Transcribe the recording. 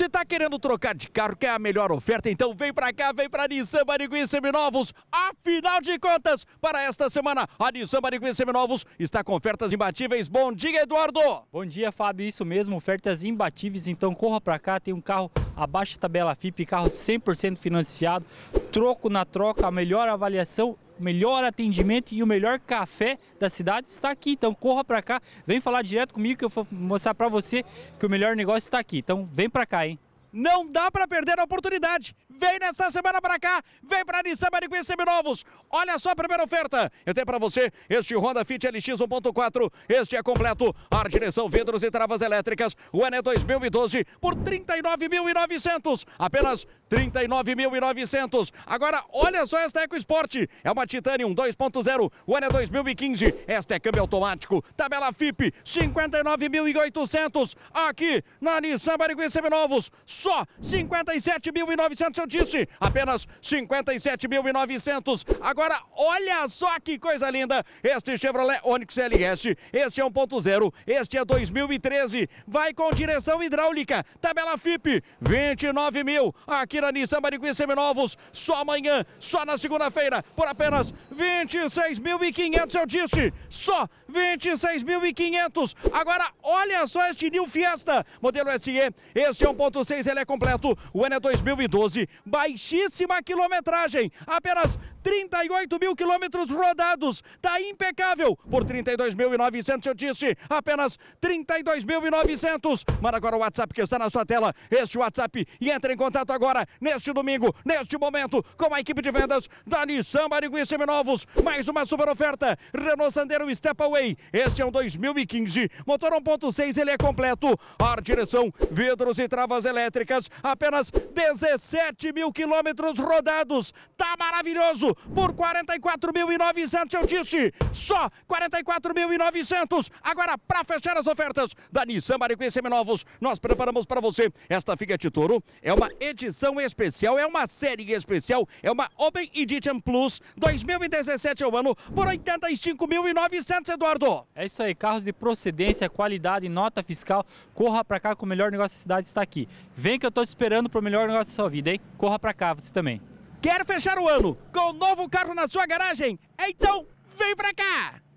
Se tá querendo trocar de carro, quer a melhor oferta, então vem pra cá, vem pra Nissan Barigui Seminovos. Afinal de contas, para esta semana, a Nissan Barigui Seminovos está com ofertas imbatíveis. Bom dia, Eduardo! Bom dia, Fábio. Isso mesmo, ofertas imbatíveis. Então corra pra cá, tem um carro abaixo da tabela FIP, carro 100% financiado, troco na troca, a melhor avaliação o melhor atendimento e o melhor café da cidade está aqui. Então corra para cá, vem falar direto comigo que eu vou mostrar para você que o melhor negócio está aqui. Então vem para cá, hein? Não dá para perder a oportunidade. Vem nesta semana para cá, vem para Nissan Maricuí Seminovos. Olha só a primeira oferta. Eu tenho para você este Honda Fit LX 1.4. Este é completo. Ar, direção, vidros e travas elétricas. O é 2012 por 39.900. Apenas 39.900. Agora, olha só esta EcoSport. É uma Titanium 2.0. O é 2015. Esta é câmbio automático. Tabela FIP 59.800. Aqui na Nissan Maricuí Seminovos só 57.900, eu disse, apenas 57.900. Agora, olha só que coisa linda, este Chevrolet Onix LS, este é 1.0, este é 2013, vai com direção hidráulica, tabela FIP, 29 mil, aqui na Nissan Barigui Seminovos, só amanhã, só na segunda-feira, por apenas 26.500, eu disse, só 26.500. Agora, olha só este New Fiesta, modelo SE. Este é 1.6, ele é completo. O ano é 2012, baixíssima quilometragem, apenas 38 mil quilômetros rodados. Tá impecável. Por 32.900 eu disse, apenas 32.900. Manda agora o WhatsApp que está na sua tela. Este WhatsApp e entre em contato agora, neste domingo, neste momento, com a equipe de vendas da Nissan Barigui Seminovos. Mais uma super oferta. Renault Sandero Stepaway Way. Este é um 2015. Motor 1.6, ele é completo. Ar, direção, vidros e travas elétricas. Apenas 17 mil quilômetros rodados. Tá maravilhoso. Por 44.900, eu disse. Só 44.900. Agora, para fechar as ofertas da Nissan Maricuí Seminovos, nós preparamos para você esta Fiat Toro. É uma edição especial, é uma série especial, é uma Open Edition Plus 2017 é o ano por 85.900, Eduardo. Eduardo. É isso aí, carros de procedência, qualidade, nota fiscal. Corra para cá que o melhor negócio da cidade está aqui. Vem que eu estou te esperando pro melhor negócio da sua vida, hein? Corra para cá, você também. Quer fechar o ano com o um novo carro na sua garagem? Então, vem para cá!